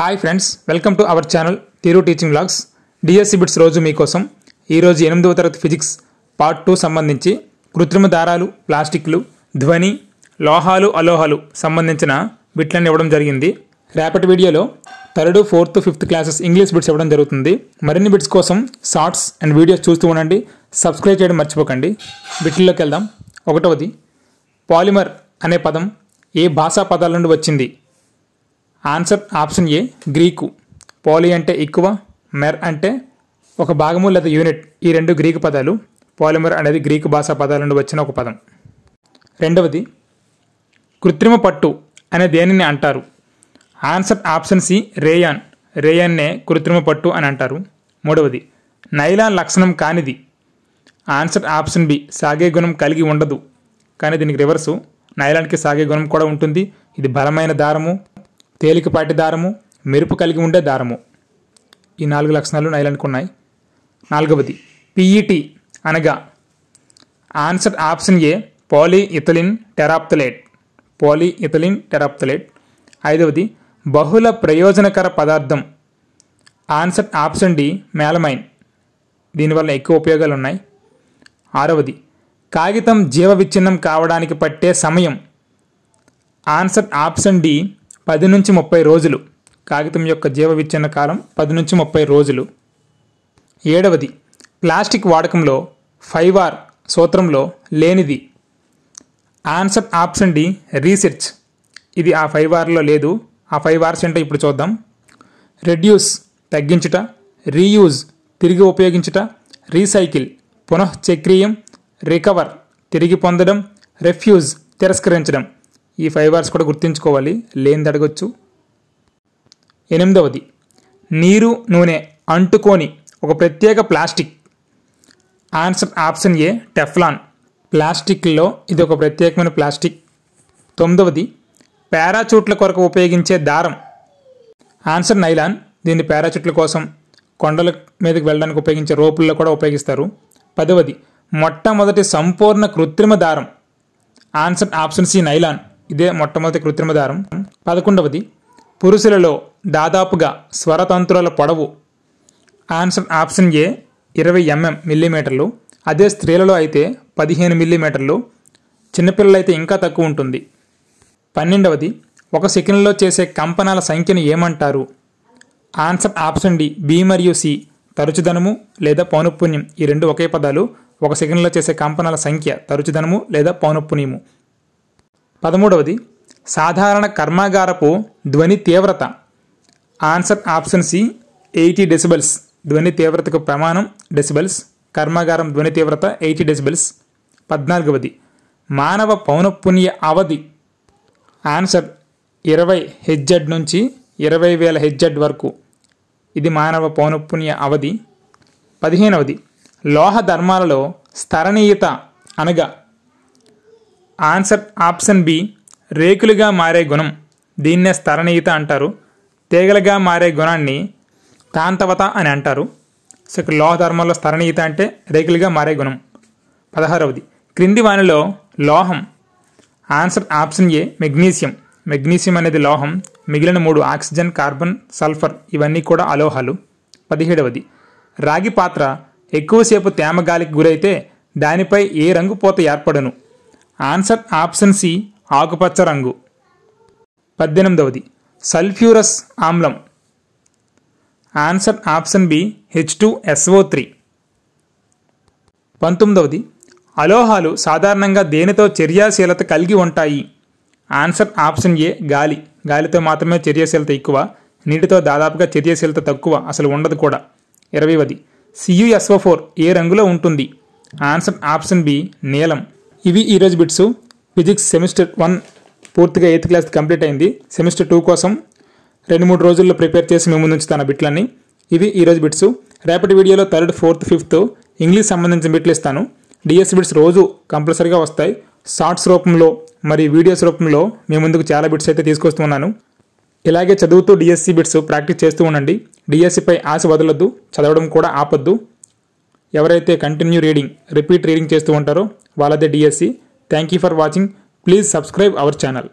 hi friends welcome to our channel తీరు teaching blogs DSC bits రోజు మీకోసం ఈరోజు ఎనిమిదవ తరగతి ఫిజిక్స్ పార్ట్ టూ సంబంధించి కృత్రిమ దారాలు ప్లాస్టిక్లు ధ్వని లోహాలు అలోహాలు సంబంధించిన బిట్లను ఇవ్వడం జరిగింది రేపటి వీడియోలో third fourth fifth classes English bits ఇవ్వడం జరుగుతుంది మరిన్ని బిట్స్ కోసం షార్ట్స్ అండ్ వీడియోస్ చూస్తూ ఉండండి సబ్స్క్రైబ్ చేయడం మర్చిపోకండి బిట్లలోకి వెళ్దాం ఒకటవది పాలిమర్ అనే పదం ఏ భాషా పదాల నుండి వచ్చింది ఆన్సర్ ఆప్షన్ ఏ గ్రీకు పోలి అంటే ఎక్కువ మెర్ అంటే ఒక భాగము లేదా యూనిట్ ఈ రెండు గ్రీకు పదాలు పోలిమర్ అనేది గ్రీకు భాషా పదాల నుండి వచ్చిన ఒక పదం రెండవది కృత్రిమ పట్టు అనే దేనిని అంటారు ఆన్సర్ ఆప్షన్ సి రేయాన్ రేయాన్నే కృత్రిమ పట్టు అని అంటారు మూడవది నైలాన్ లక్షణం కానిది ఆన్సర్ ఆప్షన్ బి సాగే గుణం కలిగి ఉండదు కానీ దీనికి రివర్సు నైలాన్కి సాగే గుణం కూడా ఉంటుంది ఇది బలమైన దారము తేలికపాటి దారము మెరుపు కలిగి ఉండే దారము ఈ నాలుగు లక్షణాలు నైలాన్కు ఉన్నాయి నాలుగవది పిఈటి అనగా answer option A polyethylene terephthalate polyethylene terephthalate ఐదవది బహుళ ప్రయోజనకర పదార్థం ఆన్సర్ ఆప్షన్ డి మేలమైన్ దీనివల్ల ఎక్కువ ఉపయోగాలు ఉన్నాయి ఆరవది కాగితం జీవ విచ్ఛిన్నం కావడానికి పట్టే సమయం ఆన్సర్ ఆప్షన్ డి పది నుంచి ముప్పై రోజులు కాగితం యొక్క జీవ విచ్ఛిన్న కాలం పది నుంచి ముప్పై రోజులు ఏడవది ప్లాస్టిక్ వాడకంలో ఫైవ్ ఆర్ సూత్రంలో లేనిది ఆన్సర్ ఆప్షన్ డి రీసెర్చ్ ఇది ఆ ఫైవ్ ఆర్లో లేదు ఆ ఫైవ్ ఆర్స్ ఏంటో ఇప్పుడు చూద్దాం రెడ్యూస్ తగ్గించుట రీయూజ్ తిరిగి ఉపయోగించుట రీసైకిల్ పునఃచక్రీయం రికవర్ తిరిగి పొందడం రెఫ్యూజ్ తిరస్కరించడం ఈ ఫైవ్ అవర్స్ కూడా గుర్తుంచుకోవాలి లేని అడగొచ్చు ఎనిమిదవది నీరు నూనె అంటుకొని ఒక ప్రత్యేక plastic answer option A Teflon ప్లాస్టిక్లో ఇది ఒక ప్రత్యేకమైన ప్లాస్టిక్ తొమ్మిదవది పారాచూట్ల కొరకు ఉపయోగించే దారం ఆన్సర్ నైలాన్ దీన్ని పారాచూట్ల కోసం కొండల మీదకి వెళ్ళడానికి ఉపయోగించే రోపుల్లో కూడా ఉపయోగిస్తారు పదవది మొట్టమొదటి సంపూర్ణ కృత్రిమ దారం ఆన్సర్ ఆప్షన్ సి నైలాన్ ఇదే మొట్టమొదటి కృత్రిమ దారం పదకొండవది పురుషులలో దాదాపుగా స్వరతంతుల పొడవు ఆన్సర్ ఆప్షన్ ఏ ఇరవై ఎంఎం మిల్లీమీటర్లు అదే స్త్రీలలో అయితే పదిహేను మిల్లీమీటర్లు చిన్నపిల్లలైతే ఇంకా తక్కువ ఉంటుంది పన్నెండవది ఒక సెకండ్లో చేసే కంపనాల సంఖ్యను ఏమంటారు ఆన్సర్ ఆప్షన్ డి బి మరియు సి తరచుదనము లేదా పౌనఃపుణ్యం ఈ రెండు ఒకే పదాలు ఒక సెకండ్లో చేసే కంపనాల సంఖ్య తరచుదనము లేదా పౌనఃపుణ్యము పదమూడవది సాధారణ కర్మాగారపు ధ్వని తీవ్రత answer option C eighty decibels ధ్వని తీవ్రతకు ప్రమాణం డెసిబల్స్ కర్మాగారం ధ్వని తీవ్రత ఎయిటీ డెసిబల్స్ పద్నాలుగవది మానవ పౌనఃపుణ్య అవధి ఆన్సర్ ఇరవై హెడ్జెడ్ నుంచి ఇరవై వేల హెడ్జెడ్ వరకు ఇది మానవ పౌనఃపుణ్య అవధి పదిహేనవది లోహ ధర్మాలలో స్థరణీయత అనగా ఆన్సర్ ఆప్షన్ బి రేకులుగా మారే గుణం దీన్నే స్థరణీయత అంటారు తీగలుగా మారే గుణాన్ని కాంతవత అని అంటారు సో ఇక్కడ లోహ ధర్మంలో స్థరణీయత అంటే రేకులుగా మారే గుణం పదహారవది క్రింది వానిలో లోహం answer option A magnesium magnesium అనేది లోహం మిగిలిన మూడు ఆక్సిజన్ కార్బన్ సల్ఫర్ ఇవన్నీ కూడా అలోహాలు పదిహేడవది రాగి పాత్ర ఎక్కువసేపు తేమ గాలికి గురైతే దానిపై ఏ రంగు పోత ఏర్పడను ఆన్సర్ ఆప్షన్ సి ఆకుపచ్చ రంగు పద్దెనిమిదవది సల్ఫ్యూరస్ ఆమ్లం answer option B H two S O three పంతొమ్మిదవది అలోహాలు సాధారణంగా దేనితో చర్యాశీలత కలిగి ఉంటాయి ఆన్సర్ ఆప్షన్ ఏ గాలి గాలితో మాత్రమే చర్యాశీలత ఎక్కువ నీటితో దాదాపుగా చర్యాశీలత తక్కువ అసలు ఉండదు కూడా ఇరవైవది సియుఎస్ఓ ఫోర్ ఏ రంగులో ఉంటుంది ఆన్సర్ ఆప్షన్ బి నీలం ఇవి ఈరోజు బిట్స్ ఫిజిక్స్ సెమిస్టర్ వన్ పూర్తిగా ఎయిత్ క్లాస్ కంప్లీట్ అయింది సెమిస్టర్ టూ కోసం రెండు మూడు రోజుల్లో ప్రిపేర్ చేసి మేము ముందు ఉంచుతాను బిట్లన్నీ ఇవి ఈరోజు బిట్స్ రేపటి వీడియోలో థర్డ్ ఫోర్త్ ఫిఫ్త్ ఇంగ్లీష్ సంబంధించిన బిట్లు ఇస్తాను డిఎస్ బిట్స్ రోజు కంపల్సరీగా వస్తాయి షార్ట్స్ రూపంలో మరి వీడియోస్ రూపంలో మేము ముందుకు చాలా బిట్స్ అయితే తీసుకొస్తున్నాను ఇలాగే చదువుతూ డిఎస్సి బిట్స్ ప్రాక్టీస్ చేస్తూ ఉండండి డిఎస్సిపై ఆశ వదలొద్దు చదవడం కూడా ఆపొద్దు ఎవరైతే కంటిన్యూ రీడింగ్ రిపీట్ రీడింగ్ చేస్తూ ఉంటారో వాళ్ళదే DSC thank you for watching please subscribe our channel